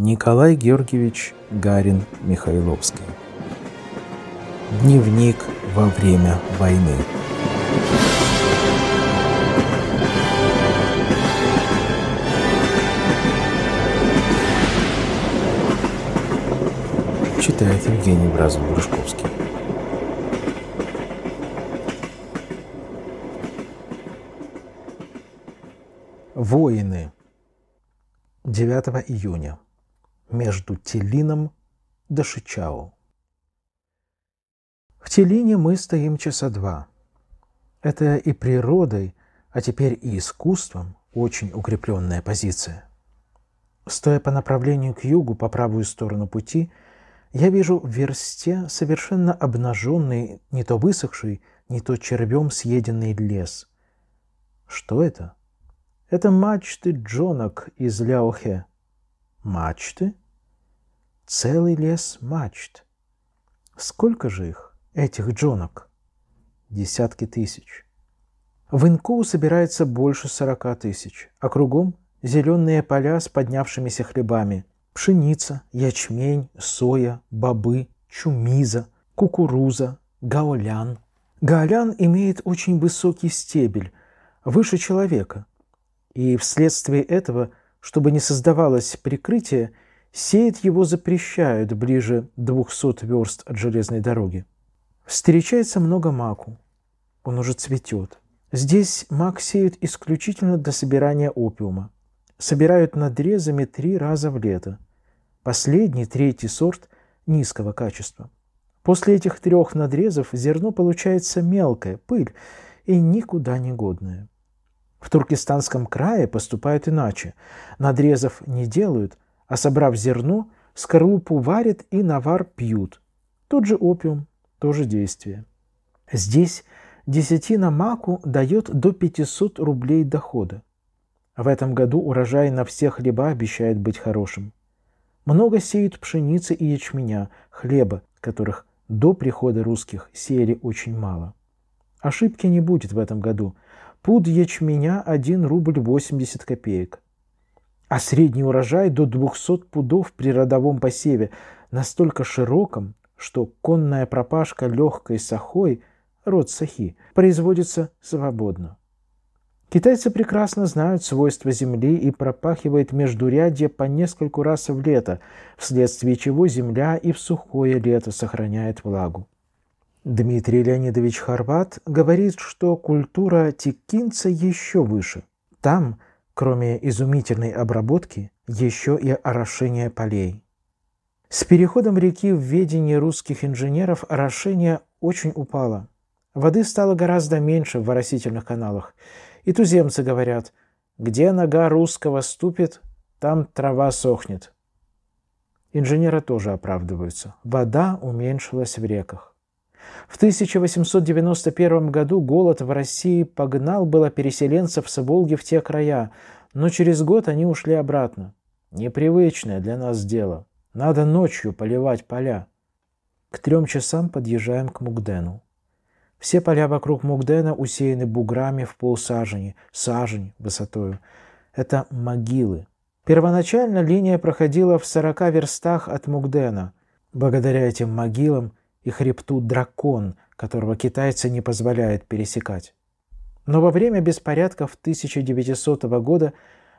Николай Георгиевич Гарин Михайловский. Дневник во время войны. Читает Евгений Бразов-Грушковский. Воины. 9 июня между Телином да Шичао. В Телине мы стоим часа два. Это и природой, а теперь и искусством очень укрепленная позиция. Стоя по направлению к югу по правую сторону пути, я вижу в версте совершенно обнаженный, не то высохший, не то червем съеденный лес. Что это? Это мачты джонок из Ляохе мачты? Целый лес мачт. Сколько же их, этих джонок? Десятки тысяч. В Инкоу собирается больше сорока тысяч, а кругом зеленые поля с поднявшимися хлебами, пшеница, ячмень, соя, бобы, чумиза, кукуруза, гаолян. Гаолян имеет очень высокий стебель, выше человека, и вследствие этого чтобы не создавалось прикрытие, сеять его запрещают ближе 200 верст от железной дороги. Встречается много маку. Он уже цветет. Здесь мак сеют исключительно для собирания опиума. Собирают надрезами три раза в лето. Последний, третий сорт низкого качества. После этих трех надрезов зерно получается мелкое, пыль, и никуда не годное. В Туркестанском крае поступают иначе. Надрезов не делают, а собрав зерно, скорлупу варят и навар пьют. Тот же опиум, то же действие. Здесь десятина маку дает до 500 рублей дохода. В этом году урожай на всех хлеба обещает быть хорошим. Много сеют пшеницы и ячменя, хлеба, которых до прихода русских сеяли очень мало. Ошибки не будет в этом году – Пуд ячменя 1 рубль 80 копеек. А средний урожай до 200 пудов при родовом посеве, настолько широком, что конная пропашка легкой сахой, род сахи, производится свободно. Китайцы прекрасно знают свойства земли и пропахивает междурядье по нескольку раз в лето, вследствие чего земля и в сухое лето сохраняет влагу. Дмитрий Леонидович Хорват говорит, что культура тикинца еще выше. Там, кроме изумительной обработки, еще и орошение полей. С переходом реки в ведение русских инженеров орошение очень упало. Воды стало гораздо меньше в оросительных каналах. И туземцы говорят, где нога русского ступит, там трава сохнет. Инженеры тоже оправдываются. Вода уменьшилась в реках. В 1891 году голод в России погнал было переселенцев с Волги в те края, но через год они ушли обратно. Непривычное для нас дело. Надо ночью поливать поля. К трем часам подъезжаем к Мугдену. Все поля вокруг Мугдена усеяны буграми в полсажени, сажень высотою. Это могилы. Первоначально линия проходила в 40 верстах от Мугдена. Благодаря этим могилам и хребту Дракон, которого китайцы не позволяют пересекать. Но во время беспорядков 1900 года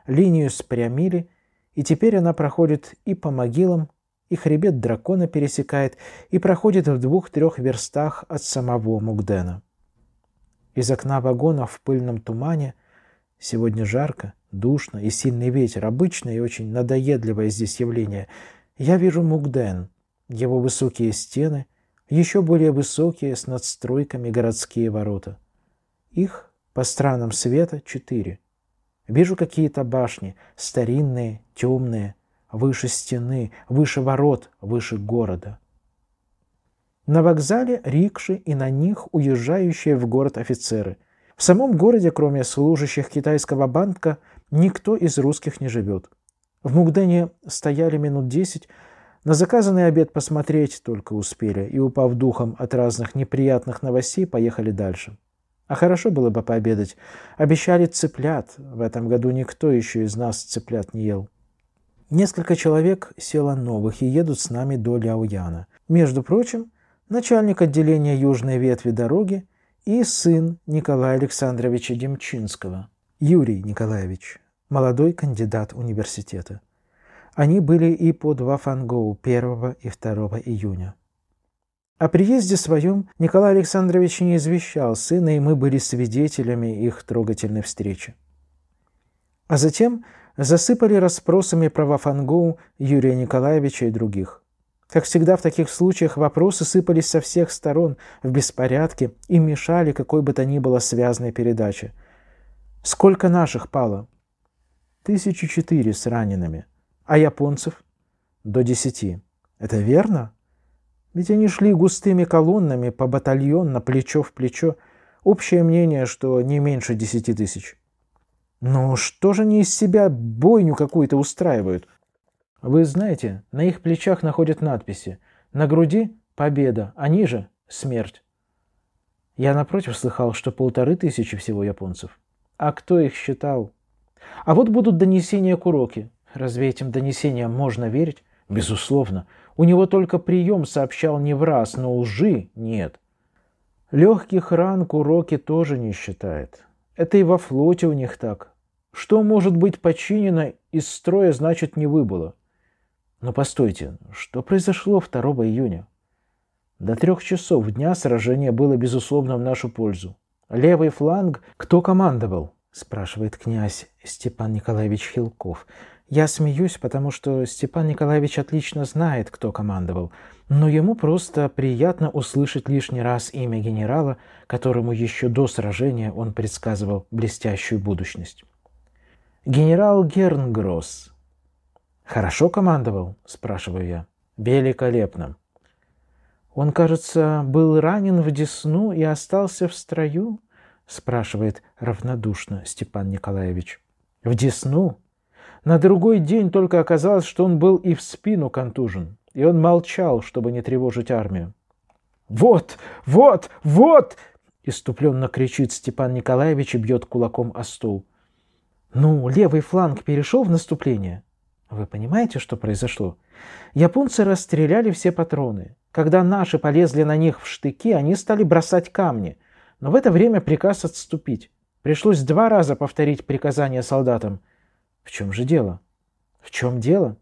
линию спрямили, и теперь она проходит и по могилам, и хребет дракона пересекает, и проходит в двух-трех верстах от самого Мугдена. Из окна вагона в пыльном тумане сегодня жарко, душно и сильный ветер, обычное и очень надоедливое здесь явление. Я вижу Мугден, его высокие стены — еще более высокие с надстройками городские ворота. Их по странам света четыре. Вижу какие-то башни, старинные, темные, выше стены, выше ворот, выше города. На вокзале рикши и на них уезжающие в город офицеры. В самом городе, кроме служащих китайского банка, никто из русских не живет. В Мугдене стояли минут десять, на заказанный обед посмотреть только успели, и, упав духом от разных неприятных новостей, поехали дальше. А хорошо было бы пообедать. Обещали цыплят. В этом году никто еще из нас цыплят не ел. Несколько человек села новых и едут с нами до Ляояна. Между прочим, начальник отделения южной ветви дороги и сын Николая Александровича Демчинского, Юрий Николаевич, молодой кандидат университета. Они были и по два фангоу 1 и 2 июня. О приезде своем Николай Александрович не извещал сына, и мы были свидетелями их трогательной встречи. А затем засыпали расспросами права Фангоу Юрия Николаевича и других. Как всегда в таких случаях вопросы сыпались со всех сторон в беспорядке и мешали какой бы то ни было связанной передаче. «Сколько наших пало?» «Тысячу четыре с ранеными», а японцев до десяти. Это верно? Ведь они шли густыми колоннами по батальон на плечо в плечо. Общее мнение, что не меньше десяти тысяч. Но ну что же они из себя бойню какую-то устраивают? Вы знаете, на их плечах находят надписи. На груди – победа, а ниже – смерть. Я напротив слыхал, что полторы тысячи всего японцев. А кто их считал? А вот будут донесения к уроке. Разве этим донесениям можно верить? Безусловно. У него только прием сообщал не в раз, но лжи нет. Легких ран Куроки тоже не считает. Это и во флоте у них так. Что может быть починено из строя, значит, не выбыло. Но постойте, что произошло 2 июня? До трех часов дня сражение было, безусловно, в нашу пользу. Левый фланг кто командовал? Спрашивает князь Степан Николаевич Хилков. Я смеюсь, потому что Степан Николаевич отлично знает, кто командовал, но ему просто приятно услышать лишний раз имя генерала, которому еще до сражения он предсказывал блестящую будущность. «Генерал Гернгросс». «Хорошо командовал?» – спрашиваю я. «Великолепно». «Он, кажется, был ранен в десну и остался в строю?» – спрашивает равнодушно Степан Николаевич. «В десну?» На другой день только оказалось, что он был и в спину контужен, и он молчал, чтобы не тревожить армию. «Вот! Вот! Вот!» – иступленно кричит Степан Николаевич и бьет кулаком о стул. «Ну, левый фланг перешел в наступление?» Вы понимаете, что произошло? Японцы расстреляли все патроны. Когда наши полезли на них в штыки, они стали бросать камни. Но в это время приказ отступить. Пришлось два раза повторить приказание солдатам. В чем же дело? В чем дело?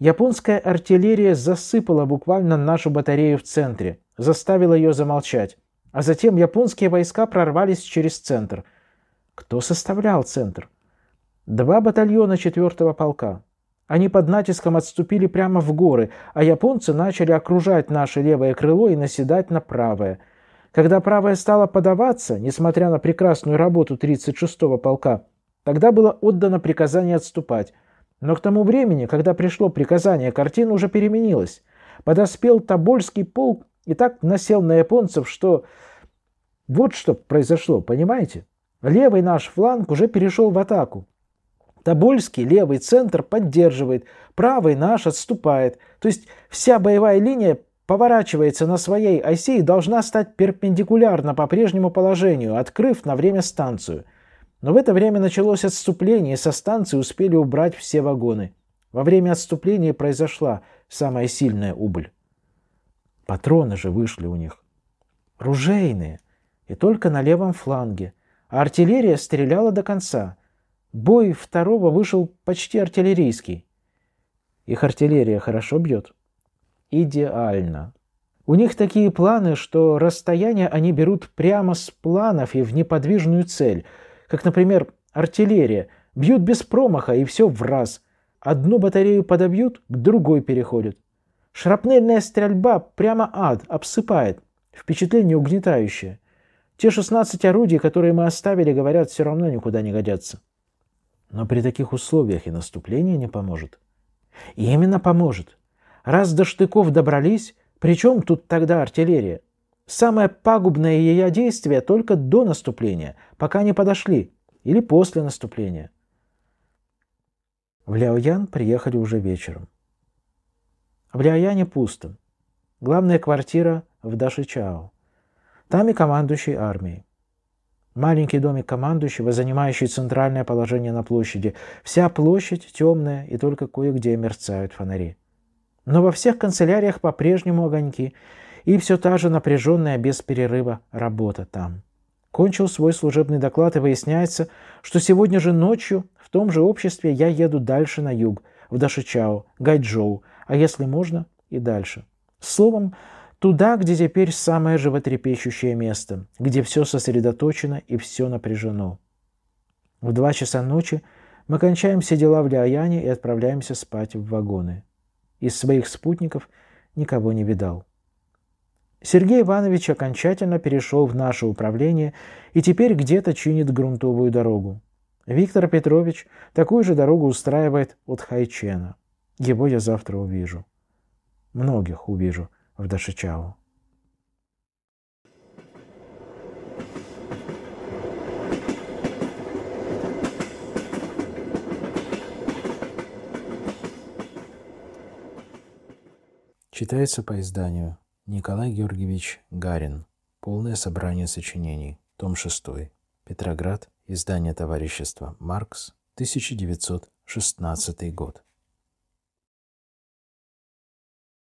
Японская артиллерия засыпала буквально нашу батарею в центре, заставила ее замолчать. А затем японские войска прорвались через центр. Кто составлял центр? Два батальона 4-го полка. Они под натиском отступили прямо в горы, а японцы начали окружать наше левое крыло и наседать на правое. Когда правое стало подаваться, несмотря на прекрасную работу 36-го полка, Тогда было отдано приказание отступать. Но к тому времени, когда пришло приказание, картина уже переменилась. Подоспел Тобольский полк и так насел на японцев, что... Вот что произошло, понимаете? Левый наш фланг уже перешел в атаку. Тобольский левый центр поддерживает, правый наш отступает. То есть вся боевая линия поворачивается на своей оси и должна стать перпендикулярно по прежнему положению, открыв на время станцию – но в это время началось отступление, со станции успели убрать все вагоны. Во время отступления произошла самая сильная убыль. Патроны же вышли у них. Ружейные. И только на левом фланге. А артиллерия стреляла до конца. Бой второго вышел почти артиллерийский. Их артиллерия хорошо бьет. Идеально. У них такие планы, что расстояние они берут прямо с планов и в неподвижную цель – как, например, артиллерия, бьют без промаха и все в раз. Одну батарею подобьют, к другой переходят. Шрапнельная стрельба прямо ад, обсыпает. Впечатление угнетающее. Те 16 орудий, которые мы оставили, говорят, все равно никуда не годятся. Но при таких условиях и наступление не поможет. И именно поможет. Раз до штыков добрались, причем тут тогда артиллерия? Самое пагубное ее действие только до наступления, пока не подошли, или после наступления. В Ляоян приехали уже вечером. В Ляояне пусто. Главная квартира в Дашичао. Там и командующий армией. Маленький домик командующего, занимающий центральное положение на площади. Вся площадь темная, и только кое-где мерцают фонари. Но во всех канцеляриях по-прежнему огоньки – и все та же напряженная без перерыва работа там. Кончил свой служебный доклад и выясняется, что сегодня же ночью в том же обществе я еду дальше на юг, в Дашичао, Гайджоу, а если можно, и дальше. Словом, туда, где теперь самое животрепещущее место, где все сосредоточено и все напряжено. В два часа ночи мы кончаем все дела в Ляояне и отправляемся спать в вагоны. Из своих спутников никого не видал. Сергей Иванович окончательно перешел в наше управление и теперь где-то чинит грунтовую дорогу. Виктор Петрович такую же дорогу устраивает от Хайчена. Его я завтра увижу. Многих увижу в Дашичау. Читается по изданию Николай Георгиевич Гарин. Полное собрание сочинений. Том 6. Петроград. Издание товарищества «Маркс», 1916 год.